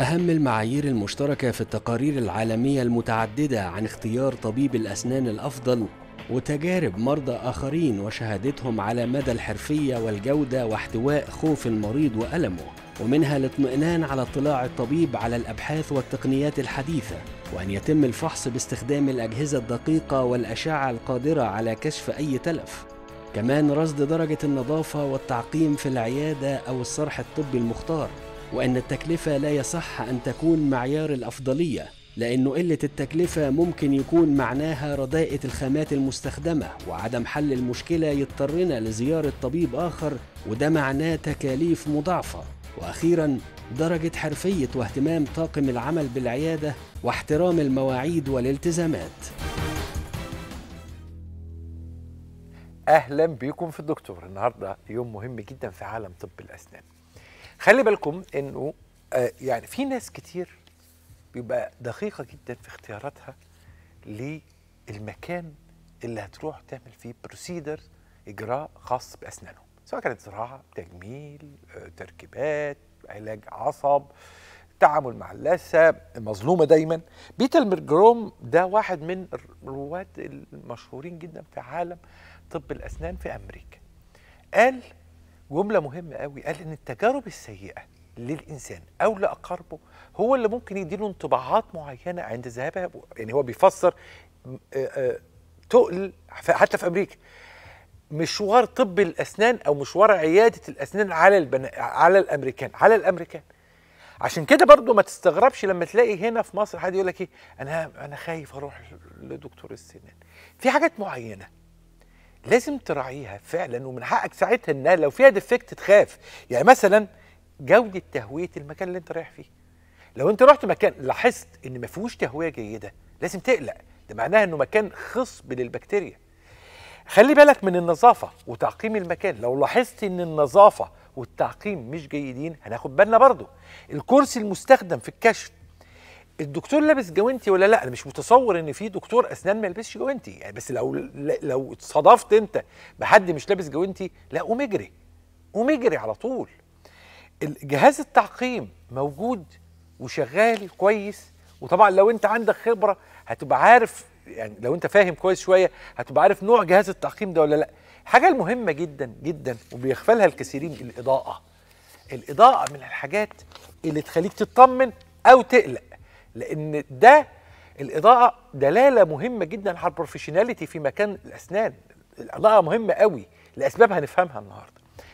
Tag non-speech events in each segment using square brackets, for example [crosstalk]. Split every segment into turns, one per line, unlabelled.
أهم المعايير المشتركة في التقارير العالمية المتعددة عن اختيار طبيب الأسنان الأفضل وتجارب مرضى آخرين وشهادتهم على مدى الحرفية والجودة واحتواء خوف المريض وألمه ومنها الاطمئنان على اطلاع الطبيب على الأبحاث والتقنيات الحديثة وأن يتم الفحص باستخدام الأجهزة الدقيقة والأشعة القادرة على كشف أي تلف كمان رصد درجة النظافة والتعقيم في العيادة أو الصرح الطبي المختار وأن التكلفة لا يصح أن تكون معيار الأفضلية لأنه قلة التكلفة ممكن يكون معناها رداءة الخامات المستخدمة وعدم حل المشكلة يضطرنا لزيارة طبيب آخر وده معناه تكاليف مضاعفة وأخيرا درجة حرفية واهتمام طاقم العمل بالعيادة واحترام المواعيد
والالتزامات أهلا بكم في الدكتور النهاردة يوم مهم جدا في عالم طب الأسنان خلي بالكم انه آه، يعني في ناس كتير بيبقى دقيقه جدا في اختياراتها للمكان اللي هتروح تعمل فيه بروسيدر اجراء خاص باسنانهم سواء كانت زراعه تجميل آه، تركيبات علاج عصب تعامل مع اللثه مظلومه دايما بيتل ميرجروم ده واحد من الرواد المشهورين جدا في عالم طب الاسنان في امريكا قال جمله مهمه قوي قال ان التجارب السيئه للانسان او لاقاربه هو اللي ممكن يديله انطباعات معينه عند ذهابه يعني هو بيفسر آه، آه، تقل حتى في امريكا مشوار طب الاسنان او مشوار عياده الاسنان على البنا... على الامريكان على الامريكان عشان كده برضو ما تستغربش لما تلاقي هنا في مصر حد يقول لك ايه انا انا خايف اروح لدكتور السنان في حاجات معينه لازم تراعيها فعلا ومن حقك ساعتها انها لو فيها ديفكت تخاف يعني مثلا جوده تهويه المكان اللي انت رايح فيه لو انت رحت مكان لاحظت ان ما فيهوش تهويه جيده لازم تقلق ده معناها انه مكان خصب للبكتيريا خلي بالك من النظافه وتعقيم المكان لو لاحظت ان النظافه والتعقيم مش جيدين هناخد بالنا برضه الكرسي المستخدم في الكشف الدكتور لابس جوانتي ولا لا انا مش متصور ان في دكتور اسنان ما يلبسش جوانتي يعني بس لو لو اتصادفت انت بحد مش لابس جوانتي لا قوم اجري قوم اجري على طول جهاز التعقيم موجود وشغال كويس وطبعا لو انت عندك خبره هتبقى عارف يعني لو انت فاهم كويس شويه هتبقى عارف نوع جهاز التعقيم ده ولا لا الحاجه المهمه جدا جدا وبيغفلها الكثيرين الاضاءه الاضاءه من الحاجات اللي تخليك تطمن او تقلق لان ده الاضاءه دلاله مهمه جدا على البروفيشناليتي في مكان الاسنان الاضاءه مهمه قوي لاسباب هنفهمها النهارده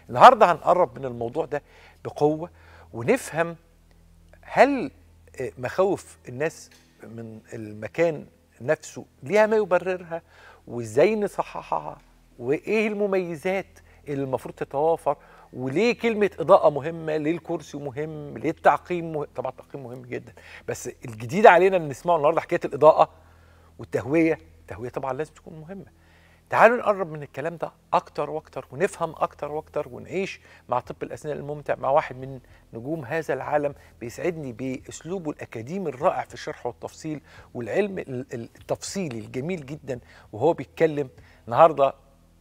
النهارده هنقرب من الموضوع ده بقوه ونفهم هل مخاوف الناس من المكان نفسه ليها ما يبررها وازاي نصححها وايه المميزات اللي المفروض تتوافر وليه كلمه اضاءه مهمه ليه الكرسي مهم ليه التعقيم مهم طبعا التعقيم مهم جدا بس الجديد علينا ان نسمعه النهارده حكايه الاضاءه والتهويه التهويه طبعا لازم تكون مهمه تعالوا نقرب من الكلام ده اكتر واكتر ونفهم اكتر واكتر ونعيش مع طب الاسنان الممتع مع واحد من نجوم هذا العالم بيسعدني باسلوبه الاكاديمي الرائع في الشرح والتفصيل والعلم التفصيلي الجميل جدا وهو بيتكلم النهارده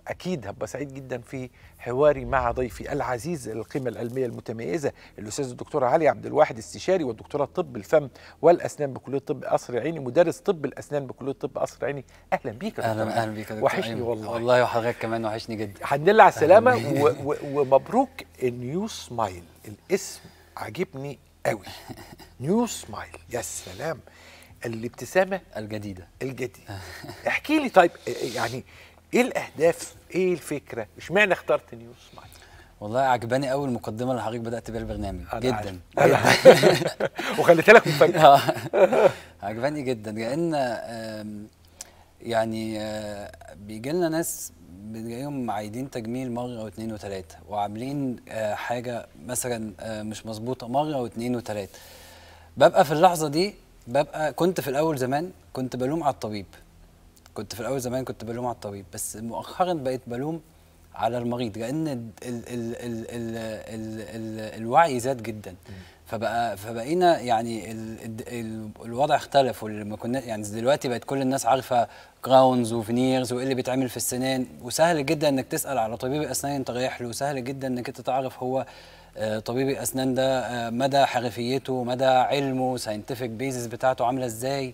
اكيد هبقى سعيد جدا في حواري مع ضيفي العزيز القيمه العلميه المتميزه الاستاذ الدكتور علي عبد الواحد استشاري والدكتوراه طب الفم والاسنان بكليه طب قصر عيني مدرس طب الاسنان بكليه طب قصر عيني اهلا بيك يا دكتور اهلا اهلا بيك يا دكتور وحشني والله والله وحضرتك كمان وحشني جدا حمد لله على السلامه ومبروك النيو سمايل الاسم عاجبني قوي نيو سمايل يا سلام الابتسامه الجديده الجديده احكي لي طيب يعني ايه الاهداف ايه الفكره اشمعنى اخترت نيوز سمايل
والله عجباني قوي المقدمه اللي حضرتك بدات بيها البرنامج جدا, وخليت [laughs] وخليتها لك مفاجاه [laughs] آه. عجباني جدا لان يعني آه، بيجي لنا ناس بنلاقيهم عايدين تجميل مره واثنين وثلاثه وعاملين آه، حاجه مثلا مش مظبوطه مره واثنين وثلاثه ببقى في اللحظه دي ببقى كنت في الاول زمان كنت بلوم على الطبيب كنت في الاول زمان كنت بلوم على الطبيب بس مؤخرا بقيت بلوم على المريض لان ال ال ال ال ال ال ال الوعي زاد جدا فبقى فبقينا يعني ال ال الوضع اختلف ولما كنا يعني دلوقتي بقت كل الناس عارفه كراونز وفينيرز وايه اللي بيتعمل في السنان وسهل جدا انك تسال على طبيب الاسنان انت رايح له سهل جدا انك انت تعرف هو آه، طبيب الاسنان ده آه، مدى حرفيته مدى علمه ساينتفك بيزس بتاعته عامله ازاي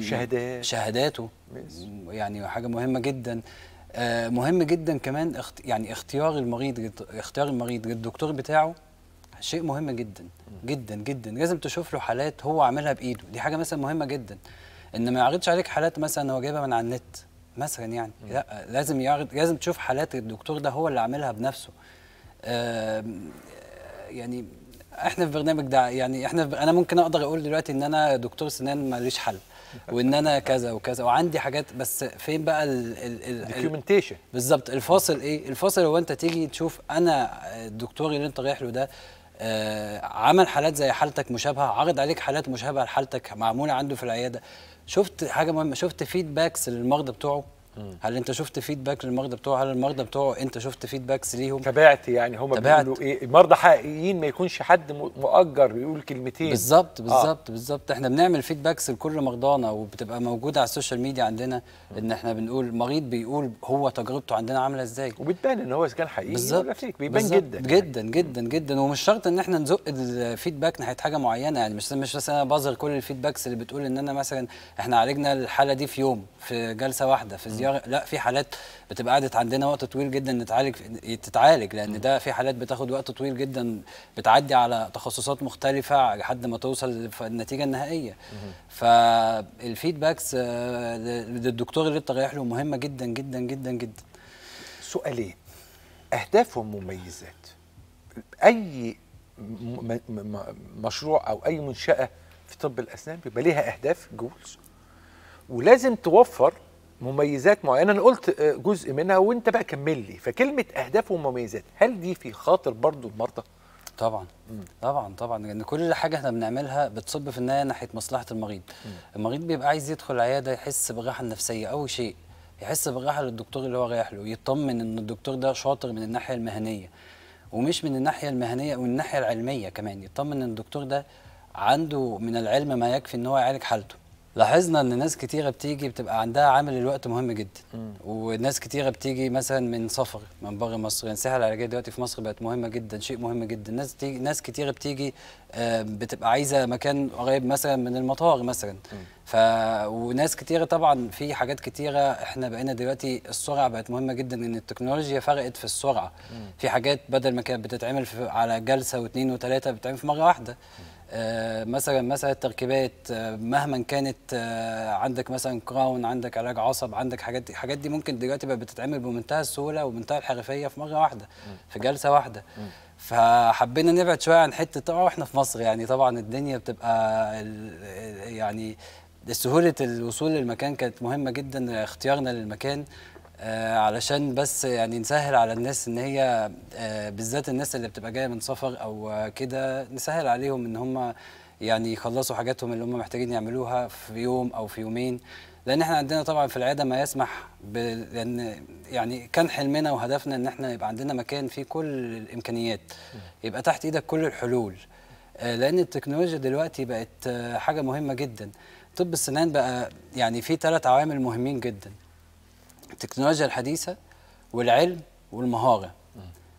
شهادات شهاداته يعني حاجه مهمه جدا آه، مهم جدا كمان يعني اختيار المريض اختيار المريض للدكتور بتاعه شيء مهم جدا جدا جدا لازم تشوف له حالات هو عاملها بايده دي حاجه مثلا مهمه جدا ان ما يعرضش عليك حالات مثلا هو جايبها من على النت مثلا يعني م. لا لازم يعرض لازم تشوف حالات الدكتور ده هو اللي عاملها بنفسه يعني احنا في برنامج ده يعني احنا انا ممكن اقدر اقول دلوقتي ان انا دكتور سنان ماليش حل وان انا كذا وكذا وعندي حاجات بس فين بقى ال ال بالظبط الفاصل ايه الفاصل هو انت تيجي تشوف انا الدكتور آه، اللي انت رايح له ده آه عمل حالات زي حالتك مشابهه عرض عليك حالات مشابهه لحالتك معموله عنده في العياده شفت حاجه مهمه شفت فيدباكس للمرضى بتوعه هل انت شفت فيدباك للمرضى بتوعه هل المرضى
بتوعه انت شفت فيدباكس ليهم تابعت يعني هم بيقولوا ايه مرضى حقيقيين ما يكونش حد مؤجر بيقول كلمتين بالظبط بالظبط
آه. بالظبط احنا بنعمل فيدباكس لكل مرضانا وبتبقى موجوده على السوشيال ميديا عندنا ان احنا بنقول مريض بيقول هو تجربته عندنا عامله ازاي وبتبان ان هو اذا كان حقيقي بالزبط. ولا فيك بيبان جدا جدا يعني. جدا جدا ومش شرط ان احنا نزق الفيدباك ناحيه حاجه معينه يعني مش مش بس انا بظهر كل الفيدباكس اللي بتقول ان انا مثلا احنا عالجنا الحاله دي في يوم في جلسه واحده في زياره لا في حالات بتبقى قعدت عندنا وقت طويل جدا نتعالج تتعالج لان ده في حالات بتاخد وقت طويل جدا بتعدي على تخصصات مختلفه لحد ما توصل للنتيجه النهائيه فالفيدباكس آه، للدكتور اللي رايح له مهمه جدا جدا جدا جدا سؤالين
اهداف ومميزات اي مشروع او اي منشاه في طب الاسنان بيبقى ليها اهداف جولز ولازم توفر مميزات معينه انا قلت آه، جزء منها وانت بقى كمل لي فكلمه اهداف ومميزات هل دي في خاطر برضو المرضى طبعا مم. طبعا
طبعا لان كل حاجه احنا بنعملها بتصب في النهايه ناحيه مصلحه المريض مم. المريض بيبقى عايز يدخل العياده يحس بالراحه النفسيه اول شيء يحس بالراحه للدكتور اللي هو رايح له يطمن ان الدكتور ده شاطر من الناحيه المهنيه ومش من الناحيه المهنيه او الناحيه العلميه كمان يطمن ان الدكتور ده عنده من العلم ما يكفي ان هو يعالج حالته لاحظنا ان ناس كتيره بتيجي بتبقى عندها عامل الوقت مهم جدا وناس كتيره بتيجي مثلا من سفر من بره مصر يعني السياحه العلاجيه دلوقتي في مصر بقت مهمه جدا شيء مهم جدا ناس تيجي ناس كتيره بتيجي بتبقى عايزه مكان قريب مثلا من المطار مثلا ف وناس كتيره طبعا في حاجات كتيره احنا بقينا دلوقتي السرعه بقت مهمه جدا ان التكنولوجيا فرقت في السرعه في حاجات بدل ما كانت بتتعمل على جلسه واثنين وثلاثه بتتعمل في مره واحده آه، مثلا مساله تركيبات آه، مهما كانت آه، عندك مثلا كراون عندك علاج عصب عندك حاجات دي الحاجات دي ممكن دلوقتي بقت بتتعمل بمنتهى السهوله ومنتهى الحرفيه في مره واحده في جلسه واحده فحبينا نبعد شويه عن حته طبعا واحنا في مصر يعني طبعا الدنيا بتبقى يعني سهوله الوصول للمكان كانت مهمه جدا اختيارنا للمكان آه، علشان بس يعني نسهل على الناس ان هي آه، بالذات الناس اللي بتبقى جايه من سفر او كده نسهل عليهم ان هم يعني يخلصوا حاجاتهم اللي هم محتاجين يعملوها في يوم او في يومين لان احنا عندنا طبعا في العاده ما يسمح ب... لان يعني كان حلمنا وهدفنا ان احنا يبقى عندنا مكان فيه كل الامكانيات يبقى تحت ايدك كل الحلول آه، لان التكنولوجيا دلوقتي بقت حاجه مهمه جدا طب السنان بقى يعني فيه ثلاث عوامل مهمين جدا التكنولوجيا الحديثه والعلم والمهاره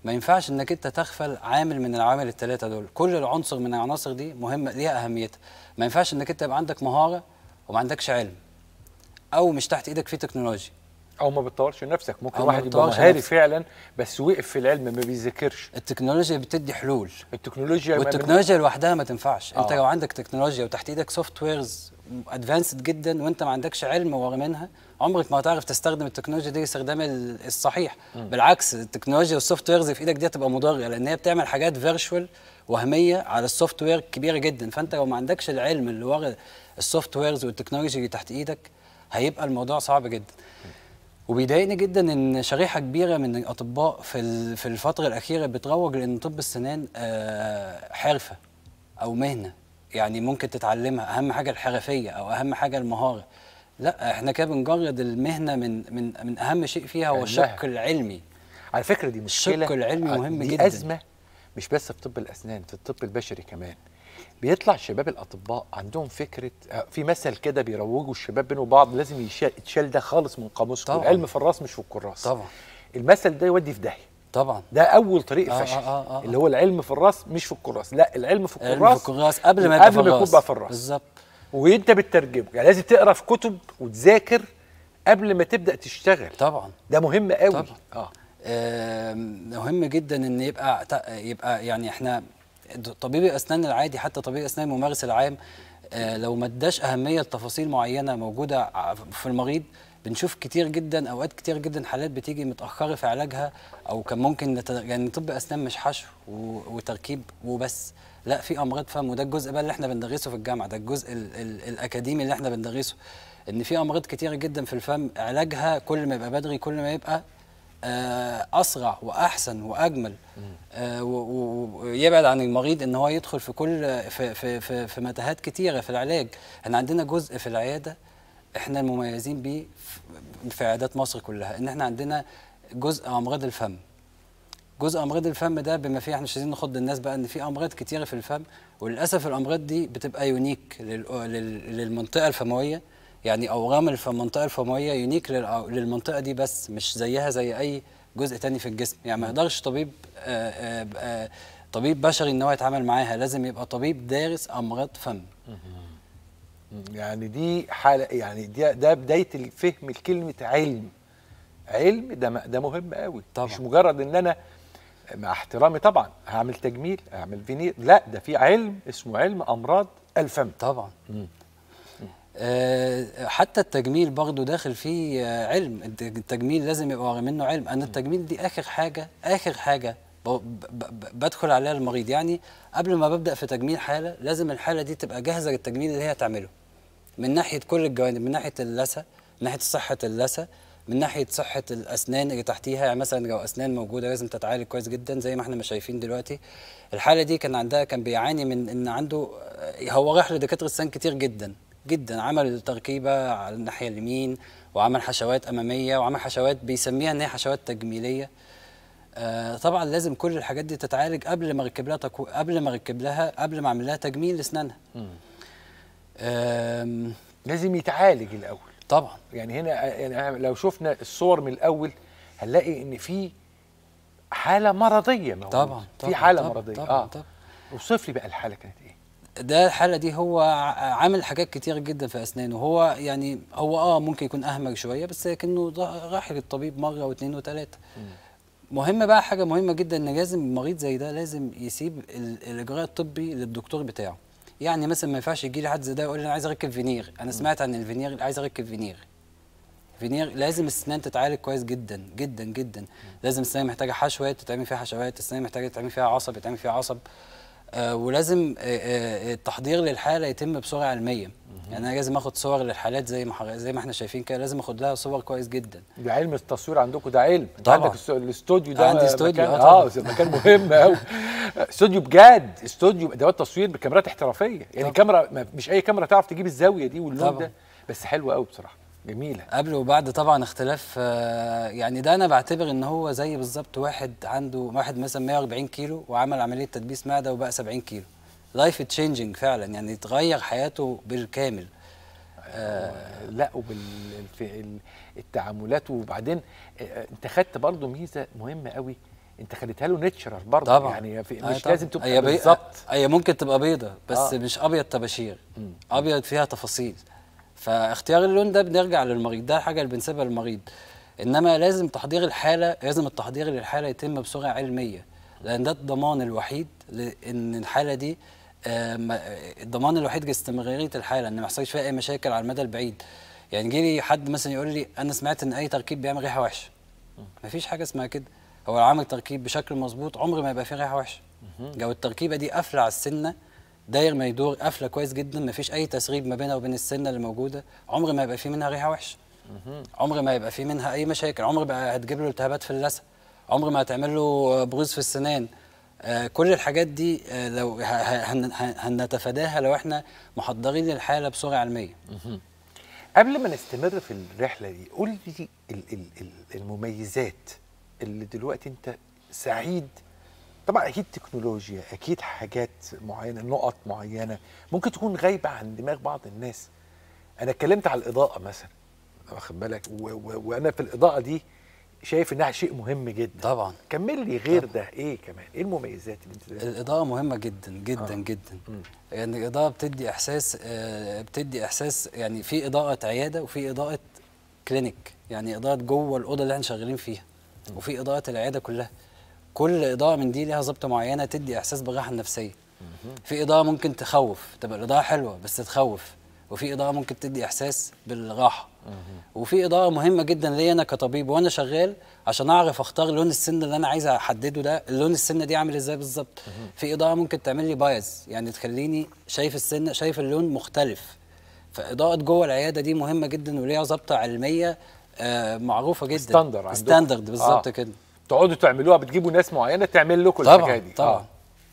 ما ينفعش انك انت تغفل عامل من العوامل الثلاثه دول كل العنصر من العناصر دي مهمه ليها اهميتها ما ينفعش انك انت يبقى عندك مهاره وما عندكش علم
او مش تحت ايدك في تكنولوجيا او ما بتطورش نفسك ممكن واحد يبقى مهاري فعلا بس وقف في العلم ما بيذاكرش التكنولوجيا بتدي حلول التكنولوجيا والتكنولوجيا
لوحدها ما تنفعش آه. انت لو عندك تكنولوجيا وتحت ايدك سوفت ويرز ادفانسد جدا وانت ما عندكش علم ورا منها عمرك ما هتعرف تستخدم التكنولوجيا دي استخدام الصحيح م. بالعكس التكنولوجيا والسوفت ويرز في ايدك دي هتبقى مضره لان هي بتعمل حاجات فيرشوال وهميه على السوفت وير كبيره جدا فانت لو ما عندكش العلم اللي ورا السوفت ويرز والتكنولوجيا اللي تحت ايدك هيبقى الموضوع صعب جدا م. وبيضايقني جدا ان شريحه كبيره من الاطباء في في الفتره الاخيره بتروج لان طب السنان آه، حرفه او مهنه يعني ممكن تتعلمها اهم حاجه الحرفيه او اهم حاجه المهاره لا احنا كده بنجرد المهنه من من من اهم شيء فيها هو الشق العلمي
على فكره دي مشكله الشق العلمي مهم آه، دي جدا ازمه مش بس في طب الاسنان في الطب البشري كمان بيطلع شباب الاطباء عندهم فكره آه، في مثل كده بيروجوا الشباب بينه وبعض لازم يتشال ده خالص من قاموسكم العلم في الراس مش في الكراس طبعا المثل ده يودي في داهيه طبعا ده اول طريق آه, آه، فشل آه آه آه اللي هو العلم في الراس مش في الكراس لا العلم في الكراس العلم في الكراس قبل ما قبل ما يكون بقى في الراس بالظبط وانت بتترجمه يعني لازم تقرا في كتب وتذاكر قبل ما تبدا تشتغل طبعا ده مهم قوي طبعا آه.
آه مهم جدا ان يبقى يبقى يعني احنا طبيب الاسنان العادي حتى طبيب الاسنان الممارس العام آه، لو ما اداش اهميه لتفاصيل معينه موجوده في المريض بنشوف كتير جدا اوقات كتير جدا حالات بتيجي متاخره في علاجها او كان ممكن يعني طب اسنان مش حشو وتركيب وبس لا في امراض فم وده الجزء بقى اللي احنا بندرسه في الجامعه ده الجزء الـ الـ الاكاديمي اللي احنا بندرسه ان في امراض كتيره جدا في الفم علاجها كل ما يبقى بدري كل ما يبقى اسرع آه، واحسن واجمل آه، ويبعد عن المريض ان هو يدخل في كل في في في, في متاهات كثيره في العلاج احنا عندنا جزء في العياده احنا المميزين بيه في عيادات مصر كلها ان احنا عندنا جزء امراض الفم جزء امراض الفم ده بما فيه احنا مش عايزين نخض الناس بقى ان في امراض كتيره في الفم وللاسف الامراض دي بتبقى يونيك للمنطقه الفمويه يعني اورام المنطقه الفمويه يونيك للمنطقه دي بس مش زيها زي اي جزء تاني في الجسم يعني ما يقدرش طبيب آه، آه، آه، طبيب بشري ان هو يتعامل معاها لازم يبقى
طبيب دارس امراض فم يعني دي حاله يعني ده ده بدايه الفهم لكلمه علم علم ده ده مهم قوي طبعا. مش مجرد ان انا مع احترامي طبعا هعمل تجميل هعمل فينير لا ده في علم اسمه علم امراض الفم طبعا آه، حتى
التجميل برضه داخل فيه آه، علم التجميل لازم يبقى منه علم انا التجميل دي اخر حاجه اخر حاجه بدخل عليها المريض يعني قبل ما ببدا في تجميل حاله لازم الحاله دي تبقى جاهزه للتجميل اللي هي هتعمله من ناحيه كل الجوانب من ناحيه اللثه من ناحيه صحه اللثه من ناحيه صحه الاسنان اللي تحتيها يعني مثلا لو اسنان موجوده لازم تتعالج كويس جدا زي ما احنا ما شايفين دلوقتي الحاله دي كان عندها كان بيعاني من ان عنده آه، هو راح لدكاتره اسنان كتير جدا جدا عمل تركيبه على الناحيه اليمين وعمل حشوات اماميه وعمل حشوات بيسميها ان هي حشوات تجميليه آه طبعا لازم كل الحاجات دي تتعالج قبل ما اركب لها تكو... قبل ما اركب لها قبل
ما اعمل لها تجميل لسنانها آم... لازم يتعالج الاول طبعا يعني هنا يعني لو شفنا الصور من الاول هنلاقي ان في حاله مرضيه موجوده طبعا, طبعًا في حاله طبعًا مرضيه طبعًا اه طبعًا. اوصف لي بقى الحاله
كانت إيه. ده الحاله دي هو عامل حاجات كتير جدا في اسنانه هو يعني هو اه ممكن يكون اهمل شويه بس لكنه راح للطبيب مره واثنين وثلاثه مهم بقى حاجه مهمه جدا ان لازم مريض زي ده لازم يسيب الاجراء الطبي للدكتور بتاعه يعني مثلا ما ينفعش يجي لي حد زي ده يقول لي انا عايز اركب فينير انا سمعت عن الفينير عايز اركب فينير فينير لازم السنان تتعالج كويس جدا جدا جدا لازم السنان محتاجه حشوات تتعمل فيها حشوات السنان محتاجه تتعمل فيها عصب يتعمل فيها عصب آه، ولازم آه، آه، التحضير للحاله يتم بصوره علميه يعني انا لازم اخد صور للحالات زي ما زي ما احنا شايفين كده لازم اخد لها صور كويس جدا ده علم التصوير عندكم ده علم طبعا عندك الاستوديو ده عندي استوديو مكان اه مكان مهم قوي
استوديو بجد استوديو ادوات تصوير بكاميرات احترافيه يعني طبعا. كاميرا مش اي كاميرا تعرف تجيب الزاويه دي واللون ده بس حلوه قوي
بصراحه جميلة قبل وبعد طبعا اختلاف آه، يعني ده انا بعتبر ان هو زي بالظبط واحد عنده واحد مثلا 140 كيلو وعمل عملية تدبيس معدة وبقى 70 كيلو لايف تشينجينج فعلا يعني اتغير حياته بالكامل آه، آه، لا
وبالتعاملات وبعدين انت خدت برضه ميزه مهمه قوي انت خليتها له ناتشرال برضه طبعا يعني في مش آه طبعًا. لازم تبقى بالظبط
هي ممكن تبقى بيضه بس آه. مش ابيض طباشير ابيض فيها تفاصيل فاختيار اللون ده بنرجع للمريض ده حاجه اللي بنسيبها للمريض انما لازم تحضير الحاله لازم التحضير للحاله يتم بسرعه علميه لان ده الضمان الوحيد لان الحاله دي آه، الضمان الوحيد لاستمراريه الحاله ان ما يحصلش فيها اي مشاكل على المدى البعيد يعني جه لي حد مثلا يقول لي انا سمعت ان اي تركيب بيعمل ريحه وحشه ما فيش حاجه اسمها كده هو عمل تركيب بشكل مظبوط عمر ما يبقى فيه ريحه وحشه لو التركيبه دي قافله على السنه داير ما يدور قافله كويس جدا ما فيش اي تسريب ما بينها وبين السنه اللي موجوده عمر ما يبقى فيه منها ريحه وحشه عمر ما يبقى فيه منها اي مشاكل عمر ما هتجيب له التهابات في اللثه عمر ما هتعمل له بروز في السنان آه، كل الحاجات دي آه، لو هنتفاداها لو احنا محضرين للحاله بصوره علميه قبل ما
نستمر في الرحله دي قول لي المميزات اللي دلوقتي انت سعيد طبعا اكيد تكنولوجيا اكيد حاجات معينه نقط معينه ممكن تكون غايبه عن دماغ بعض الناس انا اتكلمت على الاضاءه مثلا واخد بالك وانا في الاضاءه دي شايف انها شيء مهم جدا طبعا كمل لي غير طبعًا. ده ايه كمان ايه المميزات اللي انت الاضاءه مهمه جدا جدا آه. جدا
م. يعني الاضاءه بتدي احساس آه بتدي احساس يعني في اضاءه عياده وفي اضاءه كلينيك يعني اضاءه جوه الاوضه اللي احنا شغالين فيها وفي اضاءه العياده كلها كل اضاءه من دي ليها ظبطه معينه تدي احساس بالراحه النفسيه في اضاءه ممكن تخوف تبقى الاضاءه حلوه بس تخوف وفي اضاءه ممكن تدي احساس بالراحه وفي اضاءه مهمه جدا ليا انا كطبيب وانا شغال عشان اعرف اختار لون السن اللي انا عايز احدده ده اللون السن دي عامل ازاي بالظبط في اضاءه ممكن تعمل لي بايز يعني تخليني شايف السن شايف اللون مختلف فاضاءه جوه العياده دي مهمه جدا
وليها ظابطه علميه آه معروفه جدا ستاندرد ستاندرد بالظبط آه. كده تقعدوا تعملوها بتجيبوا ناس معينه تعمل لكم الحكايه دي طبعا آه.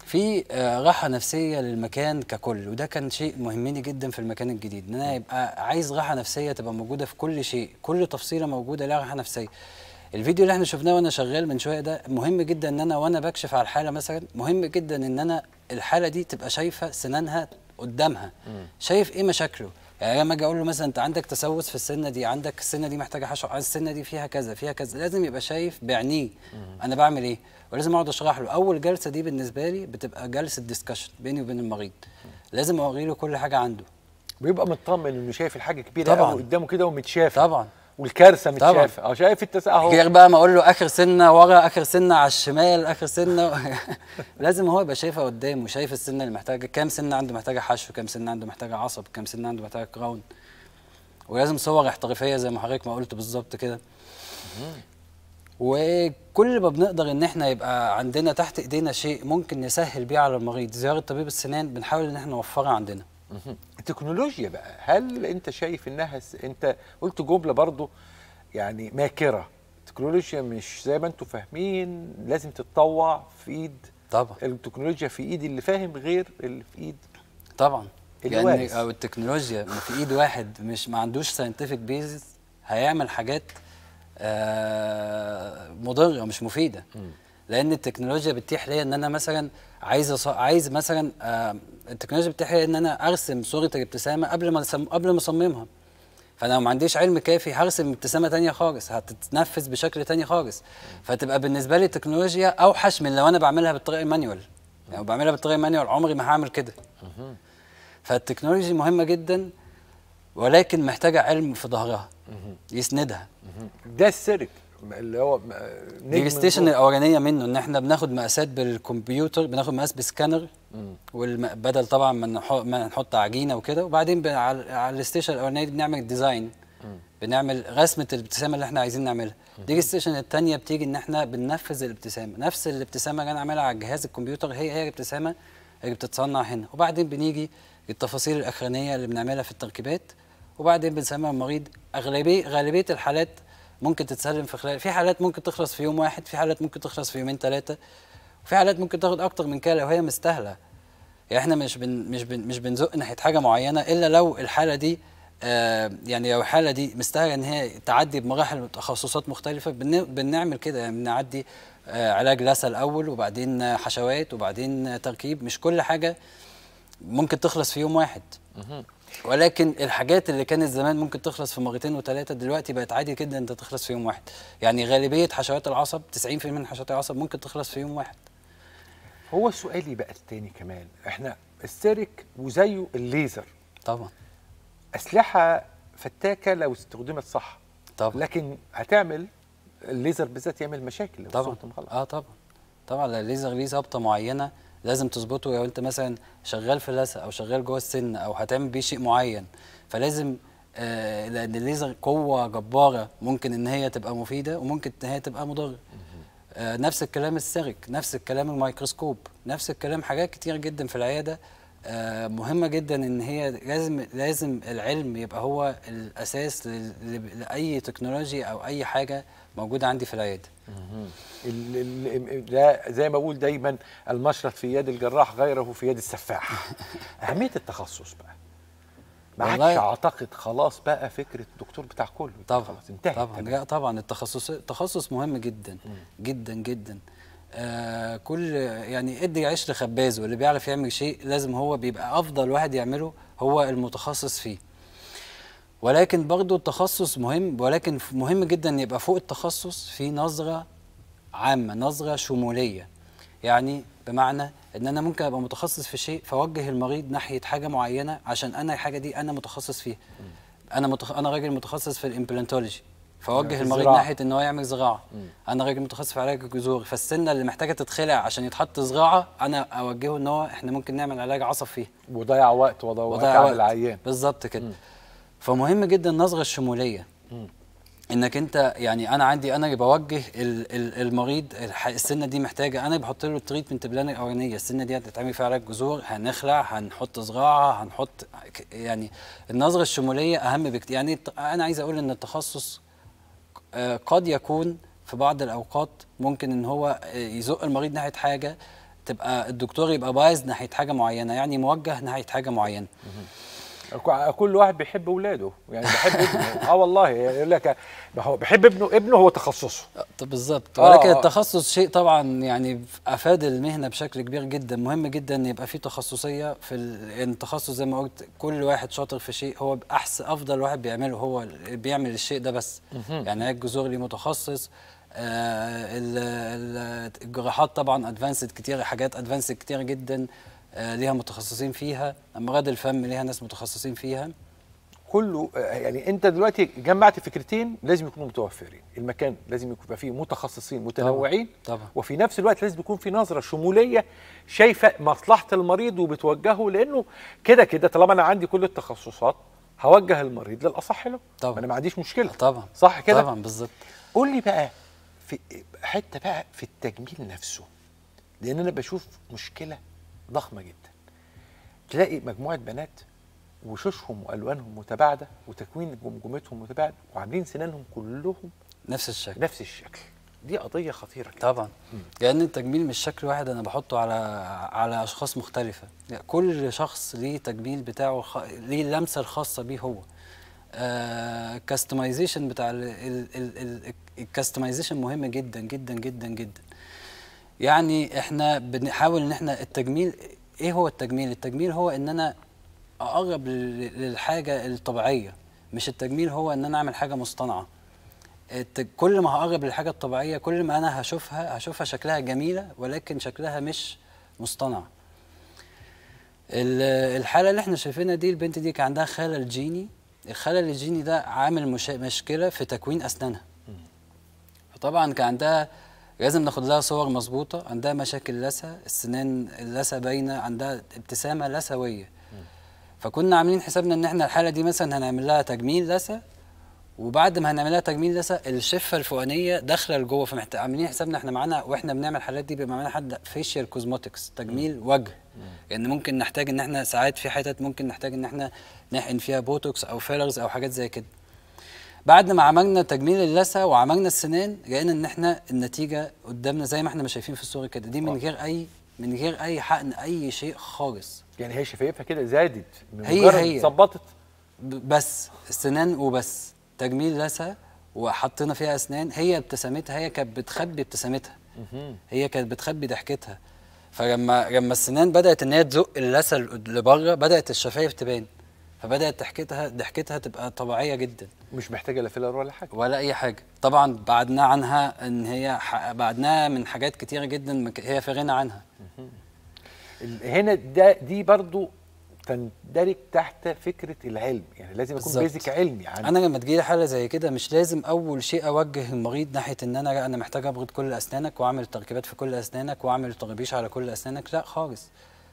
في آه، راحه نفسيه للمكان ككل وده كان شيء مهمني جدا في المكان الجديد ان انا يبقى عايز راحه نفسيه تبقى موجوده في كل شيء كل تفصيله موجوده لها راحه نفسيه الفيديو اللي احنا شفناه وانا شغال من شويه ده مهم جدا ان انا وانا بكشف على الحاله مثلا مهم جدا ان انا الحاله دي تبقى شايفه سنانها قدامها شايف ايه مشاكله يعني لما اجي اقول له مثلا انت عندك تسوس في السنه دي عندك السنه دي محتاجه حشو عايز السنه دي فيها كذا فيها كذا لازم يبقى شايف بعينيه انا بعمل ايه ولازم اقعد اشرح له اول جلسه دي بالنسبه لي بتبقى جلسه ديسكشن بيني وبين المريض
لازم اوري له كل حاجه عنده بيبقى مطمن انه شايف الحاجه كبيره طبعا قدامه كده ومتشاف طبعا والكارثه متشافه اه شايف التسع اهو غير بقى ما اقول له اخر سنه ورا اخر
سنه على الشمال اخر سنه [laughs] لازم هو يبقى شايفها قدامه شايف السنه اللي محتاجه كام سنه عنده محتاجه حشو كام سنه عنده محتاجه عصب كام سنه عنده محتاجه كراون ولازم صور احترافيه زي ما حضرتك ما قلت بالظبط كده وكل ما بنقدر ان احنا يبقى عندنا تحت ايدينا شيء ممكن نسهل بيه على المريض زياره طبيب السنان
بنحاول ان احنا نوفرها عندنا التكنولوجيا بقى هل انت شايف انها س... انت قلت جمله برضو يعني ماكره التكنولوجيا مش زي ما انتم فاهمين لازم تتطوع في ايد طبعا التكنولوجيا في ايد اللي فاهم غير اللي في ايد طبعا يعني او التكنولوجيا في ايد واحد مش ما عندوش ساينتفك
بيز هيعمل حاجات آه مضره مش مفيده م. لان التكنولوجيا بتتيح ليا ان انا مثلا عايز أص... عايز مثلا آه التكنولوجيا بتتيح ليا ان انا ارسم صوره الابتسامه قبل ما أسم... قبل ما اصممها فانا لو ما عنديش علم كافي هرسم ابتسامه ثانيه خالص هتتنفذ بشكل ثاني خالص فتبقى بالنسبه لي التكنولوجيا اوحش من لو انا بعملها بالطريقه المانيوال يعني بعملها بالطريقه المانيوال عمري ما هعمل كده فالتكنولوجيا مهمه جدا ولكن محتاجه علم في ظهرها يسندها
ده السر اللي هو بلاي ستيشن
الاولانيه منه ان احنا بناخد مقاسات بالكمبيوتر بناخد مقاس بسكانر بدل طبعا ما نحط عجينه وكده وبعدين على الستيشن الاولانيه دي بنعمل ديزاين بنعمل رسمه الابتسامه اللي احنا عايزين نعملها دي ستيشن الثانيه بتيجي ان احنا بننفذ الابتسامه نفس الابتسامه اللي انا عاملها على جهاز الكمبيوتر هي هي الابتسامه اللي بتتصنع هنا وبعدين بنيجي التفاصيل الاخرانيه اللي بنعملها في التركيبات وبعدين بنسمع المريض اغلبيه غالبيه الحالات ممكن تتسلم في خلال في حالات ممكن تخلص في يوم واحد في حالات ممكن تخلص في يومين ثلاثه وفي حالات ممكن تاخد اكتر من كده لو هي مستاهله يعني احنا مش بن مش بن مش بنزق ناحيه حاجه معينه الا لو الحاله دي آه يعني لو الحاله دي مستاهله ان هي تعدي بمراحل تخصصات مختلفه بن بنعمل كده يعني بنعدي آه علاج لسه الاول وبعدين حشوات وبعدين تركيب مش كل حاجه ممكن تخلص في يوم واحد ولكن الحاجات اللي كانت زمان ممكن تخلص في مرتين وثلاثه دلوقتي بقت عادي جدا انت تخلص في يوم واحد يعني غالبيه حشوات العصب 90% من حشوات
العصب ممكن تخلص في يوم واحد هو سؤالي بقى الثاني كمان احنا السيرك وزيه الليزر طبعا اسلحه فتاكه لو استخدمت صح طبعا لكن هتعمل الليزر بالذات يعمل مشاكل لو طبعا
اه طبعا طبعا الليزر ليه ظابطه معينه لازم تظبطه لو انت مثلا شغال في لثه او شغال جوه السن او هتعمل بيه شيء معين فلازم آه لان الليزر قوه جباره ممكن ان هي تبقى مفيده وممكن ان هي تبقى مضره آه، نفس الكلام السرك نفس الكلام الميكروسكوب نفس الكلام حاجات كتير جدا في العياده آه، مهمه جدا ان هي لازم لازم العلم يبقى هو الاساس لاي تكنولوجيا او اي حاجه موجوده عندي في العياده
ده زي ما بقول دايما المشرط في يد الجراح غيره في يد السفاح [laughs] اهميه التخصص بقى ما اعتقد خلاص بقى فكره الدكتور
بتاع كله طبعا خلاص انتهت طبعا لا طبعا التخصص التخصص مهم جدا جدا جدا آه كل يعني ادي عيش لخبازه اللي بيعرف يعمل شيء لازم هو بيبقى افضل واحد يعمله هو المتخصص فيه ولكن برضو التخصص مهم ولكن مهم جدا ان يبقى فوق التخصص في نظره عامه نظره شموليه يعني بمعنى ان انا ممكن ابقى متخصص في شيء فوجه المريض ناحيه حاجه معينه عشان انا الحاجه دي انا متخصص فيها انا متخ... انا راجل متخصص في الامبلانتولوجي فوجه يعني المريض ناحيه ان هو يعمل زراعه مم. انا راجل متخصص في علاج الجذور فالسنه اللي محتاجه تتخلع عشان يتحط زراعه انا اوجهه ان هو احنا ممكن نعمل علاج عصب فيها وضيع وقت وضيع وقت على العيان بالظبط كده فمهم جدا النظره الشموليه انك انت يعني انا عندي انا اللي بوجه المريض السنه دي محتاجه انا بحط له التريتمنت بلان الاولانيه السنه دي هتتعمل فيها علاج جذور هنخلع هنحط زراعه هنحط يعني النظره الشموليه اهم بكتير يعني انا عايز اقول ان التخصص آه، قد يكون في بعض الاوقات ممكن ان هو آه، يزق المريض ناحيه حاجه تبقى الدكتور يبقى بايظ ناحيه حاجه معينه يعني موجه
ناحيه حاجه معينه كل واحد بيحب اولاده يعني بحب ابنه [laughs] اه والله يقول لك ما هو بحب ابنه ابنه هو تخصصه طب بالظبط ولكن آه التخصص
شيء طبعا يعني افاد المهنه بشكل كبير جدا مهم جدا ان يبقى في تخصصيه في التخصص زي ما قلت كل واحد شاطر في شيء هو احسن افضل واحد بيعمله هو بيعمل الشيء ده بس يعني هيك اللي متخصص آه الجراحات طبعا ادفانسد كتير حاجات ادفانسد كتير جدا آه، ليها متخصصين
فيها امراض الفم ليها ناس متخصصين فيها كله آه، يعني انت دلوقتي جمعت فكرتين لازم يكونوا متوفرين المكان لازم يكون فيه متخصصين متنوعين طبعا. طبعا. وفي نفس الوقت لازم يكون في نظره شموليه شايفه مصلحه المريض وبتوجهه لانه كده كده طالما انا عندي كل التخصصات هوجه المريض للاصح له طبعا انا ما عنديش مشكله طبعا صح كده طبعا بالظبط قول لي بقى في حته بقى في التجميل نفسه لان انا بشوف مشكله ضخمه جدا تلاقي مجموعه بنات وشوشهم والوانهم متباعده وتكوين جمجمتهم متباعد وعاملين سنانهم كلهم نفس الشكل نفس الشكل دي قضيه خطيره كده. طبعا
لان يعني التجميل مش شكل واحد انا بحطه على على اشخاص مختلفه يعني كل شخص ليه تجميل بتاعه خ... ليه اللمسه الخاصه بيه هو الكاستمايزيشن بتاع الكاستمايزيشن مهم جدا جدا جدا جدا يعني احنا بنحاول ان احنا التجميل ايه هو التجميل التجميل هو ان انا اقرب للحاجه الطبيعيه مش التجميل هو ان انا اعمل حاجه مصطنعه كل ما هقرب للحاجه الطبيعيه كل ما انا هشوفها هشوفها شكلها جميله ولكن شكلها مش مصطنع الحاله اللي احنا شايفينها دي البنت دي كان عندها خلل جيني الخلل الجيني ده عامل مشكله في تكوين اسنانها فطبعا كان عندها لازم ناخد لها صور مظبوطه عندها مشاكل لثه السنان اللثه باينه عندها ابتسامه لثويه فكنا عاملين حسابنا ان احنا الحاله دي مثلا هنعمل لها تجميل لثه وبعد ما هنعمل لها تجميل لثه الشفه الفوقانيه داخله لجوه فمحتاج عاملين حسابنا احنا معانا واحنا بنعمل الحالات دي بيبقى معانا حد فيشيال كوزموتكس تجميل مم. وجه مم. يعني ممكن نحتاج ان احنا ساعات في حتت ممكن نحتاج ان احنا نحقن فيها بوتوكس او فيلرز او حاجات زي كده بعد ما عملنا تجميل اللثه وعملنا السنان لقينا ان احنا النتيجه قدامنا زي ما احنا ما شايفين في الصوره كده دي من آه. غير اي من غير اي حقن اي شيء خالص يعني هي شفايفها كده زادت هي هي ظبطت بس السنان وبس تجميل لثه وحطينا فيها اسنان هي ابتسامتها هي كانت بتخبي ابتسامتها هي كانت بتخبي ضحكتها فلما لما السنان بدات ان هي تزق اللثه لبره بدات الشفايف تبان فبدات ضحكتها ضحكتها تبقى طبيعيه جدا مش محتاجه لا فيلر ولا حاجه ولا اي حاجه طبعا بعدناه عنها ان هي بعدناها من حاجات كتيره جدا هي في غنى عنها هنا ده دي برضو تندرج تحت فكره العلم يعني لازم اكون بيزك علمي يعني انا لما تجي لي حاله زي كده مش لازم اول شيء اوجه المريض ناحيه ان انا انا محتاج ابغض كل اسنانك واعمل تركيبات في كل اسنانك واعمل تغبيش على كل اسنانك لا خالص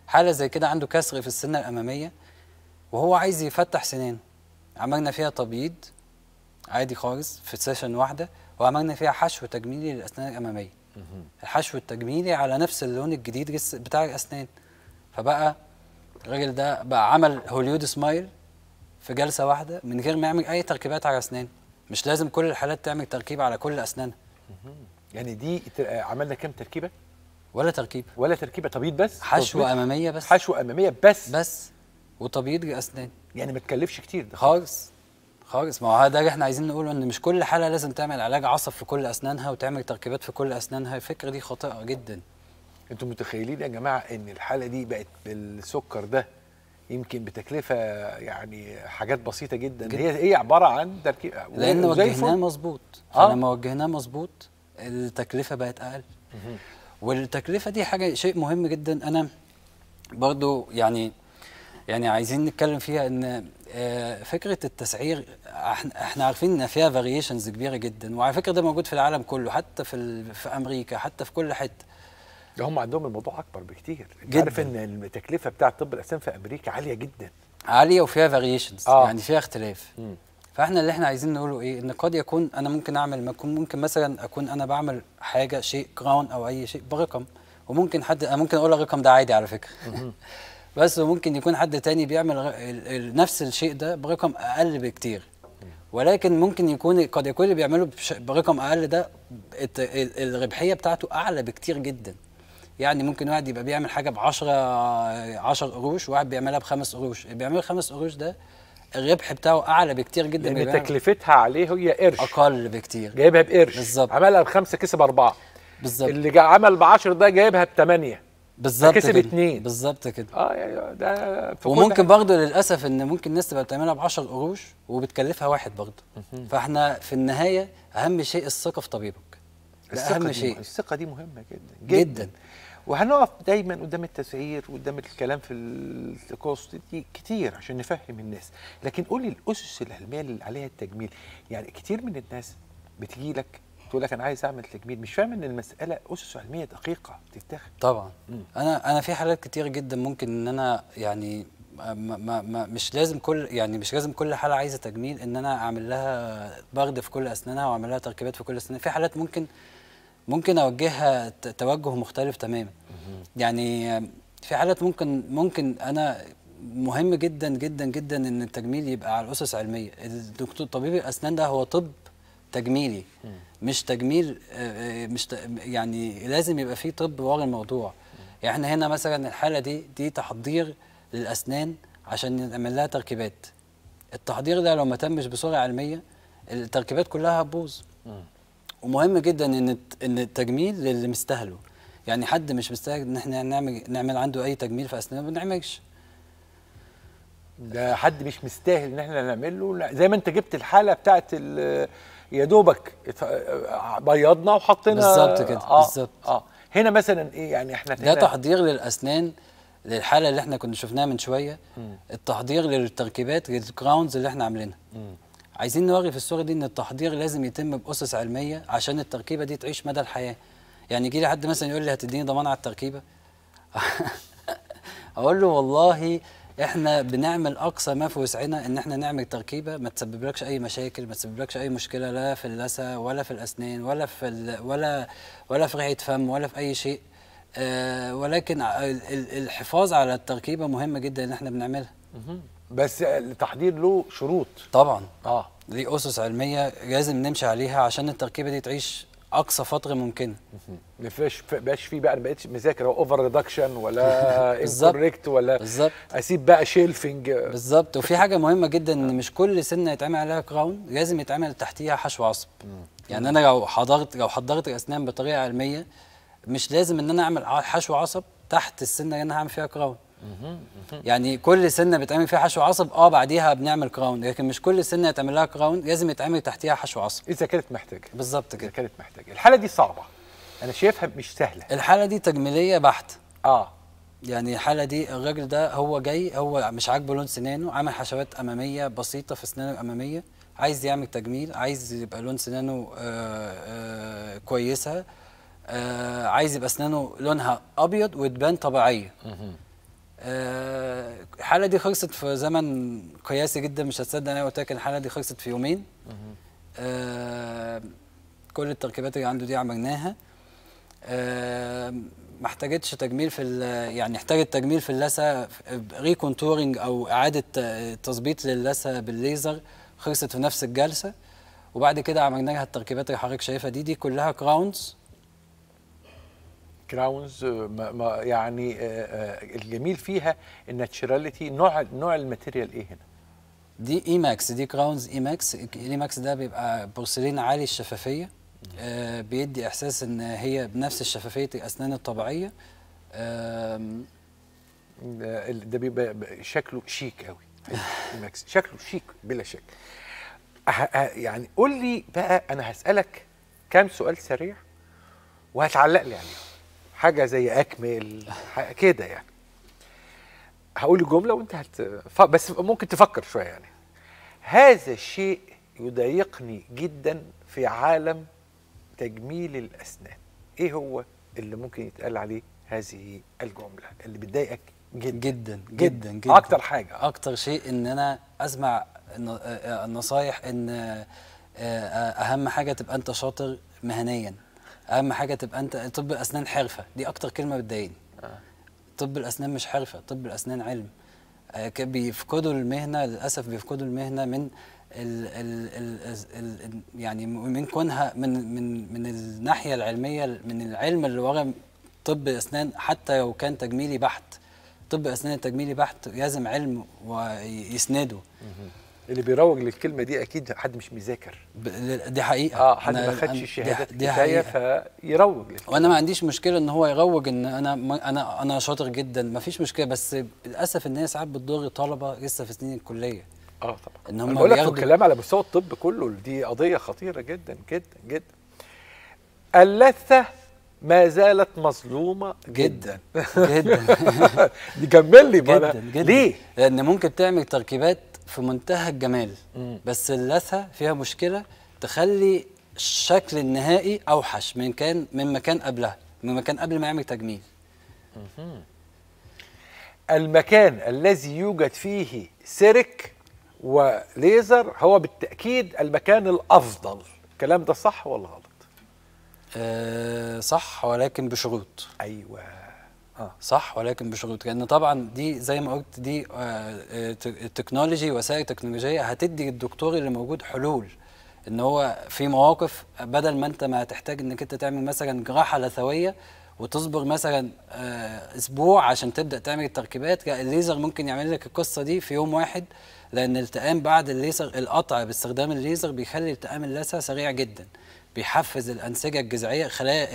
حاله زي كده عنده كسر في السنه الاماميه وهو عايز يفتح سنين عملنا فيها تبييض عادي خالص في سيشن واحده وعملنا فيها حشو تجميلي للاسنان الاماميه الحشو التجميلي على نفس اللون الجديد بتاع الاسنان فبقى الراجل ده بقى عمل هوليود سمايل في جلسه واحده من غير ما يعمل اي تركيبات على اسنان مش لازم كل الحالات تعمل تركيب على كل اسنانها يعني دي عملنا كام تركيبه ولا تركيبه ولا تركيبه تبييض بس حشو اماميه
بس حشو اماميه بس
بس وتبييض اسنان يعني ما تكلفش كتير ده خالص خالص ما هو ده اللي احنا عايزين نقوله ان مش كل حاله لازم تعمل علاج عصب في كل اسنانها وتعمل تركيبات في كل اسنانها الفكره دي
خاطئه جدا انتوا متخيلين يا جماعه ان الحاله دي بقت بالسكر ده يمكن بتكلفه يعني حاجات بسيطه جدا, جداً. هي هي إيه عباره عن تركيب لان وجهناه مظبوط آه. لما
وجهناه مظبوط التكلفه بقت اقل والتكلفه دي حاجه شيء مهم جدا انا برضو يعني يعني عايزين نتكلم فيها ان آه، فكره التسعير احنا عارفين ان فيها فاريشنز كبيره جدا وعلى فكره ده موجود في العالم كله حتى في في امريكا حتى في كل
حته هم عندهم الموضوع اكبر بكتير جداً. عارف ان التكلفه بتاع طب الاسنان في امريكا عاليه جدا
عاليه وفيها فاريشنز آه. يعني فيها اختلاف م.
فاحنا اللي احنا عايزين
نقوله ايه ان قد يكون انا ممكن اعمل ممكن, ممكن مثلا اكون انا بعمل حاجه شيء كراون او اي شيء برقم وممكن حد ممكن اقول الرقم ده عادي على فكره [laughs] بس ممكن يكون حد تاني بيعمل نفس الشيء ده برقم اقل بكتير ولكن ممكن يكون قد يكون اللي بيعمله برقم اقل ده الربحيه بتاعته اعلى بكتير جدا يعني ممكن واحد يبقى بيعمل حاجه ب 10 10 قروش وواحد بيعملها بخمس قروش اللي بيعمل خمس قروش ده الربح بتاعه اعلى بكتير جدا يعني لان تكلفتها
عليه هي قرش اقل بكتير جايبها بقرش بالظبط عملها بخمسه كسب اربعه بالظبط اللي عمل ب 10 ده جايبها بثمانيه بالظبط كسب اثنين بالظبط كده اه يعني ده
وممكن برضه للاسف ان ممكن الناس تبقى بتعملها ب 10 قروش وبتكلفها واحد برضه
فاحنا في النهايه اهم شيء الثقه في طبيبك
الثقة اهم شيء
الثقه دي مهمه جدا جدا, جدا. وهنقف دايما قدام التسعير وقدام الكلام في الكوست دي كتير عشان نفهم الناس لكن قولي الاسس العلميه اللي عليها التجميل يعني كتير من الناس بتجي لك تقول لك انا عايز اعمل تجميل مش فاهم ان المساله اسس علميه دقيقه بتتاخد طبعا م.
انا انا في حالات كتير جدا ممكن ان انا يعني ما ما ما مش لازم كل يعني مش لازم كل حاله عايزه تجميل ان انا اعمل لها برد في كل اسنانها واعمل لها تركيبات في كل اسنانها في حالات ممكن ممكن اوجهها توجه مختلف تماما يعني في حالات ممكن ممكن انا مهم جدا جدا جدا ان التجميل يبقى على اسس علميه الدكتور طبيب الاسنان ده هو طب تجميلي مش تجميل آه، آه، مش يعني لازم يبقى في طب ورا الموضوع يعني احنا هنا مثلا الحاله دي دي تحضير للاسنان عشان نعمل لها تركيبات التحضير ده لو ما تمش بسرعه علميه التركيبات كلها هتبوظ ومهم جدا ان ان التجميل للي مستاهله يعني حد مش مستاهل ان احنا نعمل نعمل عنده اي تجميل في اسنانه ما بنعملش
ده حد مش مستاهل ان احنا نعمل له لا زي ما انت جبت الحاله بتاعت يا دوبك بيضنا وحطينا بالظبط كده آه بالظبط اه هنا مثلا ايه يعني احنا ده تحضير
للاسنان للحاله اللي احنا كنا شفناها من شويه م. التحضير للتركيبات للكراونز اللي احنا عاملينها عايزين نوري في الصوره دي ان التحضير لازم يتم باسس علميه عشان التركيبه دي تعيش مدى الحياه يعني يجي لي حد مثلا يقول لي هتديني ضمان على التركيبه [laughs] اقول له والله احنا بنعمل اقصى ما في وسعنا ان احنا نعمل تركيبه ما تسببلكش اي مشاكل ما تسببلكش اي مشكله لا في اللثه ولا في الاسنان ولا في ال... ولا ولا في ريحه فم ولا في اي شيء آه ولكن الحفاظ على التركيبه مهمه جدا ان احنا بنعملها بس التحضير له شروط طبعا اه ليه اسس علميه لازم نمشي عليها عشان التركيبه دي تعيش اقصى فتره ممكنه
ما فيش بقاش فيه بقى ما بقتش مذاكر اوفر ريدكشن ولا [laughs] انكوريكت ولا اسيب
بقى شيلفنج بالظبط وفي حاجه مهمه جدا ان آه. مش كل سنه يتعمل عليها كراون لازم يتعمل تحتيها حشو عصب يعني انا لو حضرت لو حضرت الاسنان بطريقه علميه مش لازم ان انا اعمل حشو عصب تحت السنه اللي انا هعمل فيها كراون يعني كل سنه بيتعمل فيها حشو عصب اه بعديها بنعمل كراون لكن مش كل سنه يتعمل لها كراون لازم يتعمل تحتيها حشو عصب اذا كانت محتاجه بالظبط كده اذا كانت محتاجه الحاله دي صعبه انا شايفها مش سهله الحاله دي تجميليه بحت اه يعني الحاله دي الراجل ده هو جاي هو مش عاجبه لون سنانه عامل حشوات اماميه بسيطه في اسنانه الاماميه عايز يعمل تجميل عايز يبقى لون سنانه آآ آه، آآ آه، كويسه آه، عايز يبقى اسنانه لونها ابيض وتبان طبيعيه آه، الحالة دي خلصت في زمن قياسي جدا مش هتصدق انا قلت لك الحالة دي خلصت في يومين آه، كل التركيبات اللي عنده دي عملناها آه، ما احتاجتش تجميل في يعني احتاجت تجميل في اللثه ريكونتورنج او اعاده تظبيط للثه بالليزر خلصت في نفس الجلسه
وبعد كده عملنا لها التركيبات اللي حضرتك شايفها دي دي كلها كراونز كراونز آه، يعني آه، آه، الجميل فيها الناتشراليتي نوع نوع الماتيريال ايه هنا دي اي ماكس دي كراونز اي ماكس الاي ماكس ده
بيبقى بورسلين عالي الشفافيه بيدي احساس ان هي بنفس شفافيه
الاسنان الطبيعيه ده بيبقى شكله شيك قوي [laughs] ماكس شكله شيك بلا شك يعني قول لي بقى انا هسالك كام سؤال سريع وهتعلق لي عليهم حاجه زي اكمل كده يعني هقول الجمله وانت هت بس ممكن تفكر شويه يعني هذا الشيء يضايقني جدا في عالم تجميل الاسنان ايه هو اللي ممكن يتقال عليه هذه الجمله اللي بتضايقك جدا جدا جدا, جداً. اكتر
حاجه اكتر شيء ان انا اسمع النصايح آه، آه، ان آه، اهم حاجه تبقى انت شاطر مهنيا اهم حاجه تبقى انت طب الاسنان حرفه دي اكتر كلمه بتضايقني آه. طب الاسنان مش حرفه طب الاسنان علم آه بيفقدوا المهنه للاسف بيفقدوا المهنه من الـ الـ الـ الـ يعني من كونها من من من الناحيه العلميه من العلم اللي ورا طب الاسنان حتى لو كان تجميلي بحت طب اسنان التجميلي بحت لازم علم ويسنده اللي بيروج للكلمه دي اكيد حد مش مذاكر دي حقيقه اه حد ما خدش الشهادات حقيقه فيروج للكلمة. وانا ما عنديش مشكله ان هو يروج ان انا انا انا شاطر جدا ما فيش مشكله بس للاسف ان هي ساعات بتضر
طلبه لسه في سنين الكليه اه طبعا ان هم بقول لك الكلام على مستوى الطب كله دي قضيه خطيره جدا جدا جدا اللثه ما زالت مظلومه جدا جدا, جدا. [laughs] كمل لي جدا, جدا ليه؟
لان ممكن تعمل تركيبات في منتهى الجمال بس اللثه فيها مشكله تخلي الشكل النهائي اوحش من كان مما كان قبلها من مكان
قبل ما يعمل تجميل المكان الذي يوجد فيه سيرك وليزر هو بالتاكيد المكان الافضل الكلام ده صح ولا غلط أه صح ولكن
بشروط ايوه آه. صح ولكن بشروط لان طبعا دي زي ما قلت دي آه، آه، تكنولوجي وسائل تكنولوجيه هتدي الدكتور اللي موجود حلول ان هو في مواقف بدل ما انت ما هتحتاج انك انت تعمل مثلا جراحه لثويه وتصبر مثلا اسبوع عشان تبدا تعمل التركيبات لا الليزر ممكن يعمل لك القصه دي في يوم واحد لان التئام بعد الليزر القطع باستخدام الليزر بيخلي التئام اللثه سريع جدا بيحفز الانسجه الجذعيه الخلايا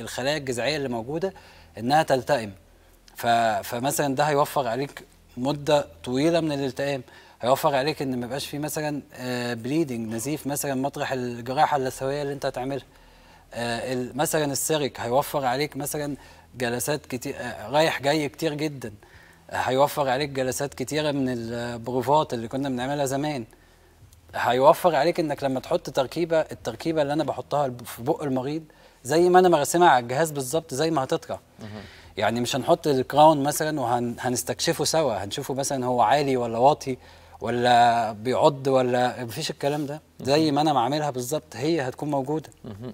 الخلايا الجذعيه اللي موجوده انها تلتئم فمثلا ده هيوفر عليك مده طويله من الالتئام هيوفر عليك ان ما يبقاش في مثلا بليدنج آه، نزيف مثلا مطرح الجراحه اللثويه اللي انت هتعملها آه، مثلا السيرك هيوفر عليك مثلا جلسات كتير آه، رايح جاي كتير جدا هيوفر عليك جلسات كتيره من البروفات اللي كنا بنعملها زمان هيوفر عليك انك لما تحط تركيبه التركيبه اللي انا بحطها في بق المريض زي ما انا مرسمها على الجهاز بالظبط زي ما هتطرى يعني مش هنحط الكراون مثلا وهنستكشفه سوا هنشوفه مثلا هو عالي ولا واطي ولا بيعض ولا مفيش الكلام ده زي ما انا معاملها بالظبط هي هتكون موجوده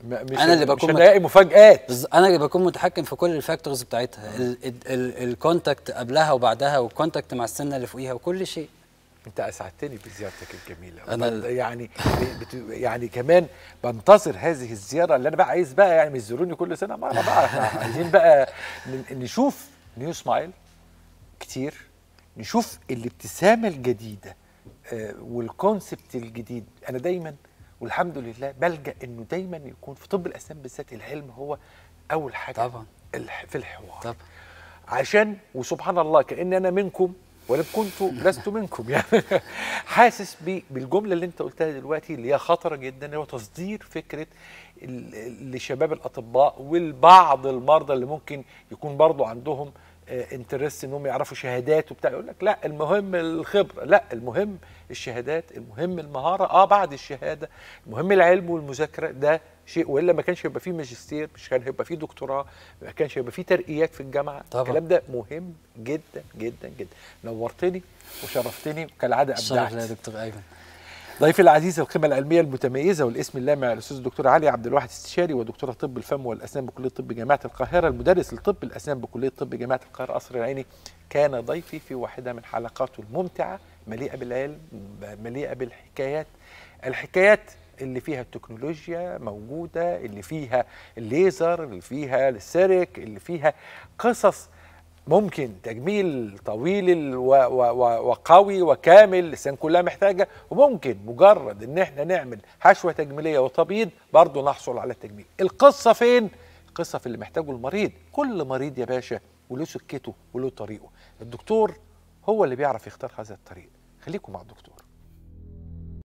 مش انا اللي بكون مش هنلاقي مفاجات انا اللي بكون متحكم في كل الفاكتورز بتاعتها الكونتاكت قبلها وبعدها والكونتاكت مع السنه
اللي فوقيها وكل شيء انت اسعدتني بزيارتك الجميله انا يعني يعني كمان بنتظر هذه الزياره اللي انا بقى عايز بقى يعني مش زوروني كل سنه ما بقى عايزين بقى نشوف نيو سمايل كتير نشوف الابتسامه الجديده آه، والكونسبت الجديد انا دايما والحمد لله بلجا انه دايما يكون في طب الاسنان بالذات العلم هو اول حاجه طبعا في الحوار طبعا عشان وسبحان الله كان انا منكم ولم كنت لست منكم [laughs] يعني حاسس بالجمله اللي انت قلتها دلوقتي اللي هي خطره جدا هو تصدير فكره لشباب الاطباء والبعض المرضى اللي ممكن يكون برضه عندهم انترست آه، انهم يعرفوا شهادات وبتاع يقول لك لا المهم الخبره لا المهم الشهادات المهم المهاره اه بعد الشهاده المهم العلم والمذاكره ده شيء والا ما كانش هيبقى فيه ماجستير مش كان هيبقى فيه دكتوراه ما كانش هيبقى فيه ترقيات في الجامعه طبعا. الكلام ده مهم جدا جدا جدا نورتني وشرفتني وكالعاده ابدعت شرف يا دكتور ايمن ضيفي العزيز القيمة العلمية المتميزة والاسم اللامع الأستاذ الدكتور علي عبد الواحد استشاري ودكتورة طب الفم والأسنان بكلية طب جامعة القاهرة المدرس لطب الأسنان بكلية طب جامعة القاهرة قصر العيني كان ضيفي في واحدة من حلقاته الممتعة مليئة بالعلم مليئة بالحكايات الحكايات اللي فيها التكنولوجيا موجودة اللي فيها الليزر اللي فيها السيرك اللي فيها قصص ممكن تجميل طويل وقوي وكامل لسان كلها محتاجه وممكن مجرد ان احنا نعمل حشوه تجميليه وتبييض برضه نحصل على التجميل القصه فين القصه في اللي محتاجه المريض كل مريض يا باشا وله سكته وله طريقه الدكتور هو اللي بيعرف يختار هذا الطريق خليكم مع الدكتور